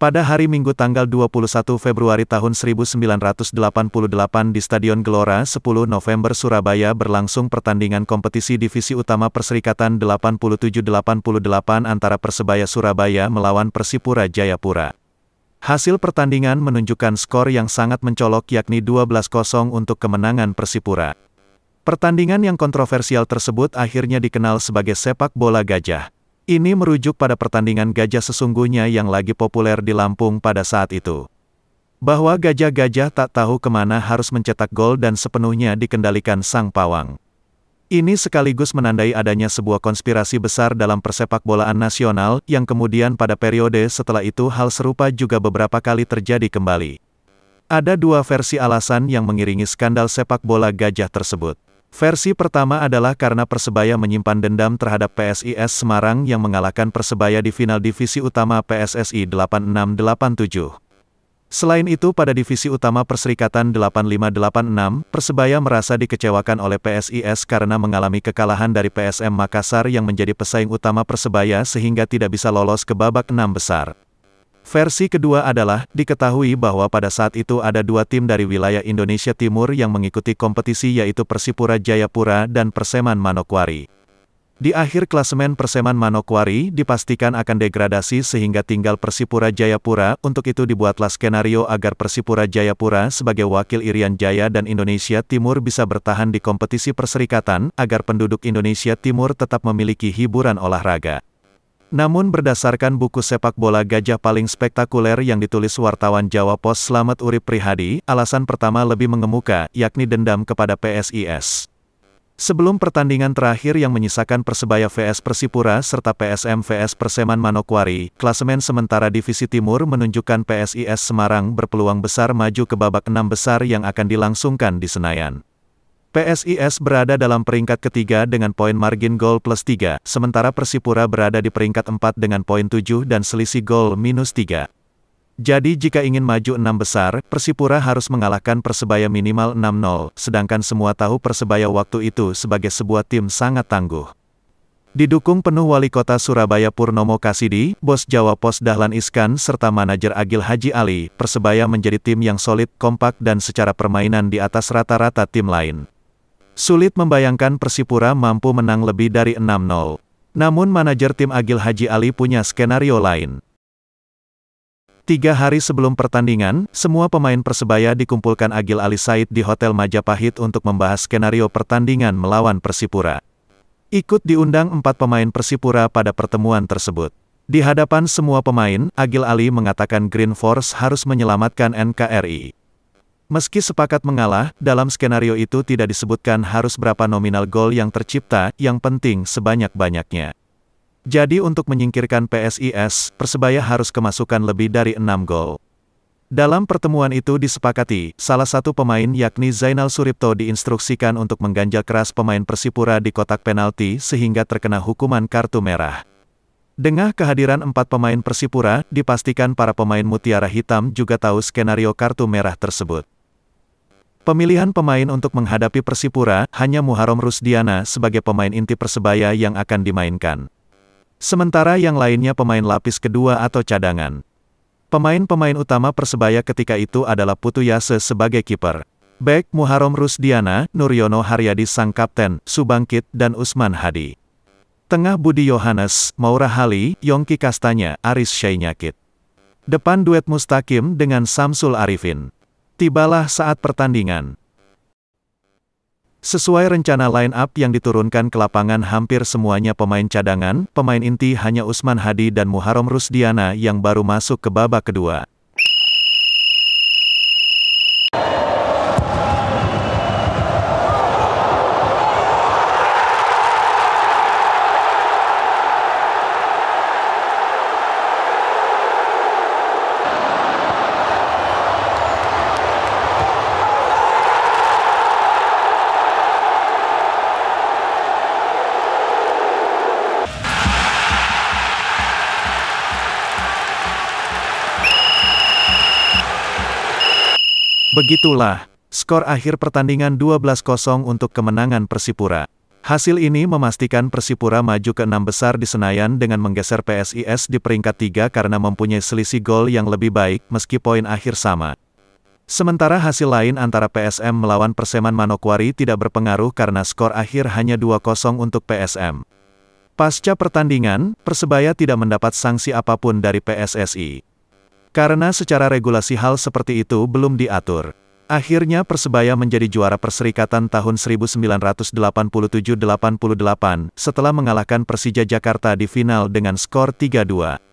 Pada hari Minggu tanggal 21 Februari tahun 1988 di Stadion Gelora 10 November Surabaya berlangsung pertandingan kompetisi divisi utama Perserikatan 87-88 antara Persebaya Surabaya melawan Persipura Jayapura. Hasil pertandingan menunjukkan skor yang sangat mencolok yakni 12-0 untuk kemenangan Persipura. Pertandingan yang kontroversial tersebut akhirnya dikenal sebagai sepak bola gajah. Ini merujuk pada pertandingan gajah sesungguhnya yang lagi populer di Lampung pada saat itu. Bahwa gajah-gajah tak tahu kemana harus mencetak gol dan sepenuhnya dikendalikan sang pawang. Ini sekaligus menandai adanya sebuah konspirasi besar dalam bolaan nasional, yang kemudian pada periode setelah itu hal serupa juga beberapa kali terjadi kembali. Ada dua versi alasan yang mengiringi skandal sepak bola gajah tersebut. Versi pertama adalah karena Persebaya menyimpan dendam terhadap PSIS Semarang yang mengalahkan Persebaya di final divisi utama PSSI 8687. Selain itu pada divisi utama Perserikatan 8586, Persebaya merasa dikecewakan oleh PSIS karena mengalami kekalahan dari PSM Makassar yang menjadi pesaing utama Persebaya sehingga tidak bisa lolos ke babak enam besar. Versi kedua adalah, diketahui bahwa pada saat itu ada dua tim dari wilayah Indonesia Timur yang mengikuti kompetisi yaitu Persipura Jayapura dan Perseman Manokwari. Di akhir klasemen Perseman Manokwari dipastikan akan degradasi sehingga tinggal Persipura Jayapura, untuk itu dibuatlah skenario agar Persipura Jayapura sebagai wakil Irian Jaya dan Indonesia Timur bisa bertahan di kompetisi perserikatan, agar penduduk Indonesia Timur tetap memiliki hiburan olahraga. Namun berdasarkan buku sepak bola gajah paling spektakuler yang ditulis wartawan Jawa Pos Slamet Urip Prihadi, alasan pertama lebih mengemuka, yakni dendam kepada PSIS. Sebelum pertandingan terakhir yang menyisakan Persebaya vs Persipura serta PSM vs Perseman Manokwari, klasemen sementara Divisi Timur menunjukkan PSIS Semarang berpeluang besar maju ke babak enam besar yang akan dilangsungkan di Senayan. PSIS berada dalam peringkat ketiga dengan poin margin gol plus 3, sementara Persipura berada di peringkat 4 dengan poin 7 dan selisih gol minus 3. Jadi jika ingin maju 6 besar, Persipura harus mengalahkan Persebaya minimal 6-0, sedangkan semua tahu Persebaya waktu itu sebagai sebuah tim sangat tangguh. Didukung penuh Wali Kota Surabaya Purnomo Kasidi, Bos Jawa Pos Dahlan Iskan serta manajer Agil Haji Ali, Persebaya menjadi tim yang solid, kompak dan secara permainan di atas rata-rata tim lain. Sulit membayangkan Persipura mampu menang lebih dari 6-0. Namun manajer tim Agil Haji Ali punya skenario lain. Tiga hari sebelum pertandingan, semua pemain Persebaya dikumpulkan Agil Ali Said di Hotel Majapahit untuk membahas skenario pertandingan melawan Persipura. Ikut diundang empat pemain Persipura pada pertemuan tersebut. Di hadapan semua pemain, Agil Ali mengatakan Green Force harus menyelamatkan NKRI. Meski sepakat mengalah, dalam skenario itu tidak disebutkan harus berapa nominal gol yang tercipta, yang penting sebanyak-banyaknya. Jadi untuk menyingkirkan PSIS, Persebaya harus kemasukan lebih dari 6 gol. Dalam pertemuan itu disepakati, salah satu pemain yakni Zainal Suripto diinstruksikan untuk mengganjal keras pemain Persipura di kotak penalti sehingga terkena hukuman kartu merah. Dengan kehadiran empat pemain Persipura, dipastikan para pemain Mutiara Hitam juga tahu skenario kartu merah tersebut. Pemilihan pemain untuk menghadapi Persipura, hanya Muharram Rusdiana sebagai pemain inti Persebaya yang akan dimainkan. Sementara yang lainnya pemain lapis kedua atau cadangan. Pemain-pemain utama Persebaya ketika itu adalah Putu Yase sebagai kiper. Bek Muharram Rusdiana, Nuryono Haryadi sang kapten, Subangkit, dan Usman Hadi. Tengah Budi Yohanes, Maura Hali, Yongki Kastanya, Aris Syainyakit. Depan duet Mustakim dengan Samsul Arifin. Tibalah saat pertandingan. Sesuai rencana line-up yang diturunkan ke lapangan hampir semuanya pemain cadangan, pemain inti hanya Usman Hadi dan Muharram Rusdiana yang baru masuk ke babak kedua. Begitulah, skor akhir pertandingan 12-0 untuk kemenangan Persipura. Hasil ini memastikan Persipura maju ke enam besar di Senayan dengan menggeser PSIS di peringkat 3 karena mempunyai selisih gol yang lebih baik meski poin akhir sama. Sementara hasil lain antara PSM melawan Perseman Manokwari tidak berpengaruh karena skor akhir hanya 2-0 untuk PSM. Pasca pertandingan, Persebaya tidak mendapat sanksi apapun dari PSSI. Karena secara regulasi hal seperti itu belum diatur. Akhirnya Persebaya menjadi juara Perserikatan tahun 1987-88 setelah mengalahkan Persija Jakarta di final dengan skor 3-2.